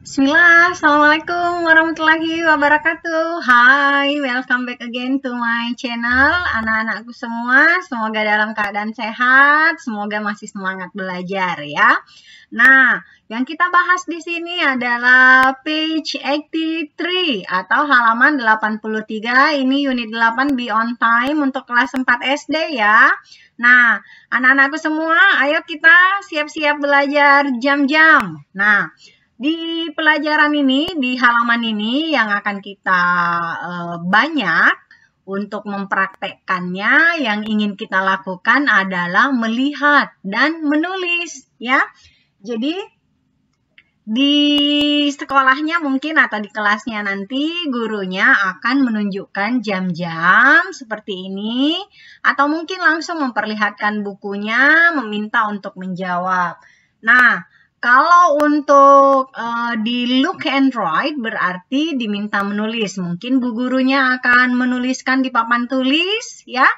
Bismillah, Assalamualaikum warahmatullahi wabarakatuh Hai, welcome back again to my channel Anak-anakku semua, semoga dalam keadaan sehat Semoga masih semangat belajar ya Nah, yang kita bahas di sini adalah page 83 Atau halaman 83 Ini unit 8 Be On Time untuk kelas 4 SD ya Nah, anak-anakku semua, ayo kita siap-siap belajar jam-jam Nah, di pelajaran ini, di halaman ini yang akan kita e, banyak untuk mempraktekkannya, yang ingin kita lakukan adalah melihat dan menulis, ya. Jadi di sekolahnya mungkin atau di kelasnya nanti gurunya akan menunjukkan jam-jam seperti ini atau mungkin langsung memperlihatkan bukunya meminta untuk menjawab. Nah, kalau untuk uh, di look and write berarti diminta menulis. Mungkin bu gurunya akan menuliskan di papan tulis ya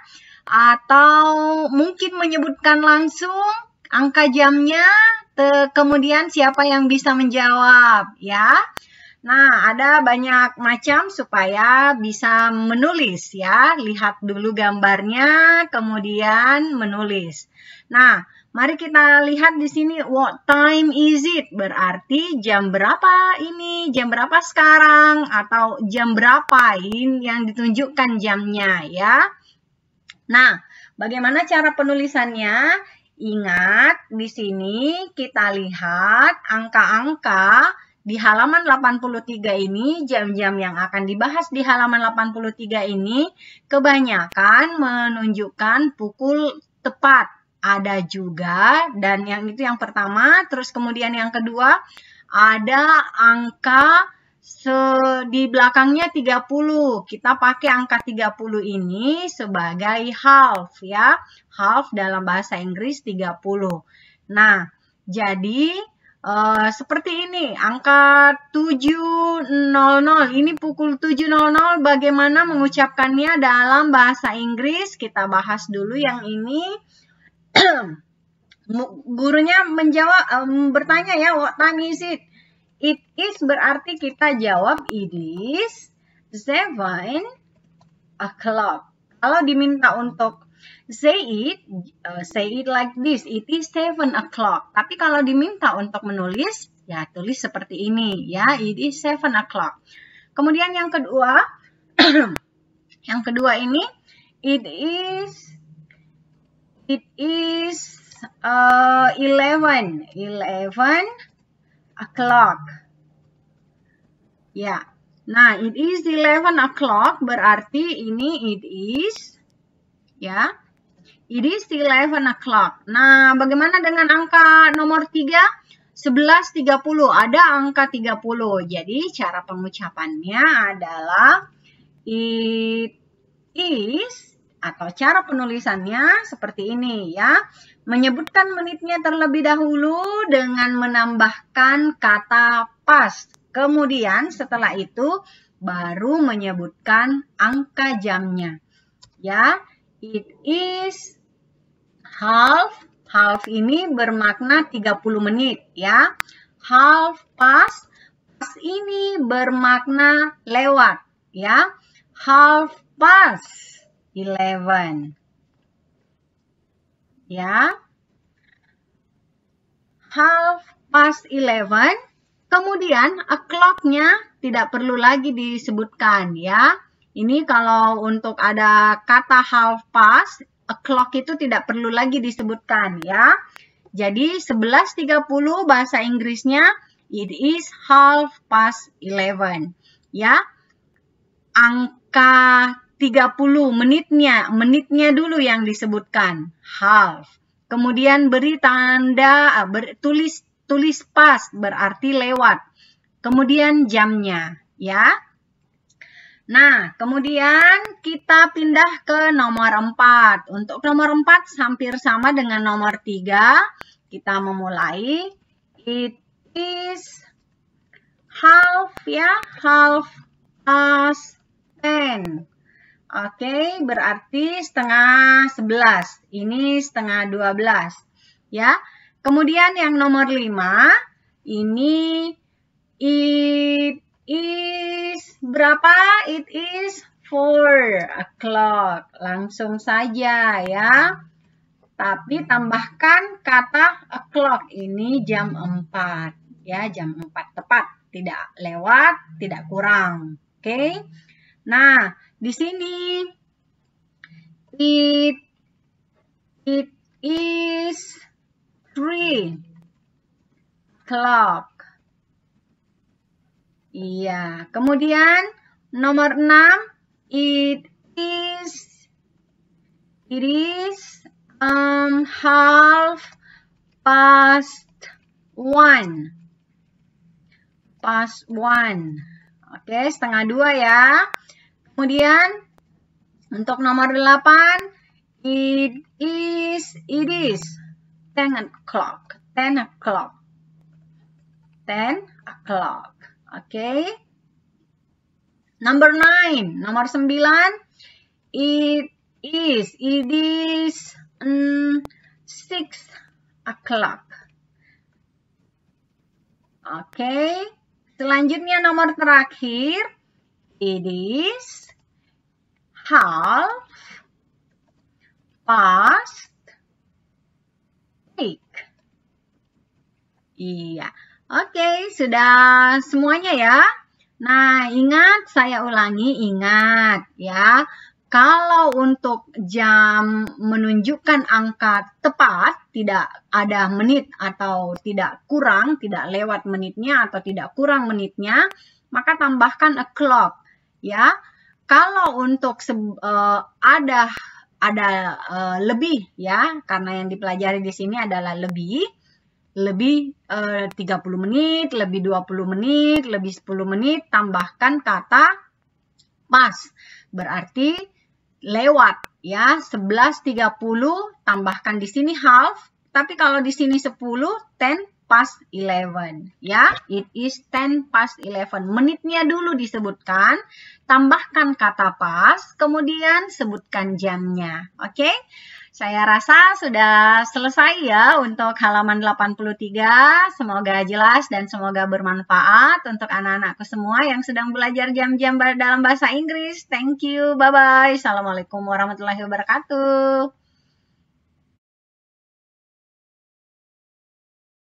atau mungkin menyebutkan langsung angka jamnya te kemudian siapa yang bisa menjawab ya. Nah, ada banyak macam supaya bisa menulis ya. Lihat dulu gambarnya kemudian menulis. Nah, Mari kita lihat di sini what time is it? Berarti jam berapa ini? Jam berapa sekarang atau jam berapa ini yang ditunjukkan jamnya ya. Nah, bagaimana cara penulisannya? Ingat di sini kita lihat angka-angka di halaman 83 ini, jam-jam yang akan dibahas di halaman 83 ini kebanyakan menunjukkan pukul tepat ada juga dan yang itu yang pertama terus kemudian yang kedua ada angka se di belakangnya 30. Kita pakai angka 30 ini sebagai half ya. Half dalam bahasa Inggris 30. Nah, jadi Uh, seperti ini, angka 700, ini pukul 7.00 bagaimana mengucapkannya dalam bahasa Inggris, kita bahas dulu yang ini. gurunya menjawab um, bertanya ya what time is it? It is berarti kita jawab it is seven o'clock. Kalau diminta untuk say it, uh, say it like this, it is seven o'clock. Tapi kalau diminta untuk menulis, ya tulis seperti ini, ya it is seven o'clock. Kemudian yang kedua, yang kedua ini it is It is uh, 11. 11 o'clock. Ya. Nah, it is 11 o'clock berarti ini it is. Ya. It is 11 o'clock. Nah, bagaimana dengan angka nomor 3? 11, 30. ada angka 30. Jadi cara pengucapannya adalah it is atau cara penulisannya seperti ini ya. Menyebutkan menitnya terlebih dahulu dengan menambahkan kata pas. Kemudian setelah itu baru menyebutkan angka jamnya. Ya, it is half. Half ini bermakna 30 menit ya. Half past. Past ini bermakna lewat ya. Half past eleven. Ya. Half past eleven. Kemudian a clock-nya tidak perlu lagi disebutkan ya. Ini kalau untuk ada kata half past, a clock itu tidak perlu lagi disebutkan ya. Jadi 11.30 bahasa Inggrisnya it is half past 11 ya. Angka 30 menitnya, menitnya dulu yang disebutkan, half. Kemudian beri tanda, ah, ber, tulis tulis pas berarti lewat. Kemudian jamnya, ya. Nah, kemudian kita pindah ke nomor 4. Untuk nomor 4 hampir sama dengan nomor 3. Kita memulai. It is half ya, half past 10. Oke, berarti setengah sebelas. Ini setengah dua belas, Ya. Kemudian yang nomor lima, ini it is berapa? It is four o'clock. Langsung saja ya. Tapi tambahkan kata o'clock ini jam empat, Ya, jam empat tepat. Tidak lewat, tidak kurang. Oke. Okay? Nah, di sini it it is three clock. Iya, kemudian nomor enam it is it is um half past one. Past one. Oke, setengah dua ya. Kemudian untuk nomor 8 it is it is 10 o'clock. 10 o'clock. 10 o'clock. Oke. Okay. Number 9, nomor 9 it is it is mm, 6 o'clock. Oke. Okay. Selanjutnya nomor terakhir It is half past eight. Iya, oke sudah semuanya ya. Nah, ingat saya ulangi, ingat ya. Kalau untuk jam menunjukkan angka tepat, tidak ada menit atau tidak kurang, tidak lewat menitnya atau tidak kurang menitnya, maka tambahkan a clock ya. Kalau untuk uh, ada ada uh, lebih ya, karena yang dipelajari di sini adalah lebih lebih eh, uh, 30 menit, lebih 20 menit, lebih 10 menit, tambahkan kata pas. Berarti lewat ya, 11.30 tambahkan di sini half, tapi kalau di sini 10, 10 past 11 ya. It is 10 past 11. Menitnya dulu disebutkan, tambahkan kata pas, kemudian sebutkan jamnya. Oke? Okay? Saya rasa sudah selesai ya untuk halaman 83. Semoga jelas dan semoga bermanfaat untuk anak-anakku semua yang sedang belajar jam-jam dalam bahasa Inggris. Thank you. Bye-bye. Assalamualaikum warahmatullahi wabarakatuh.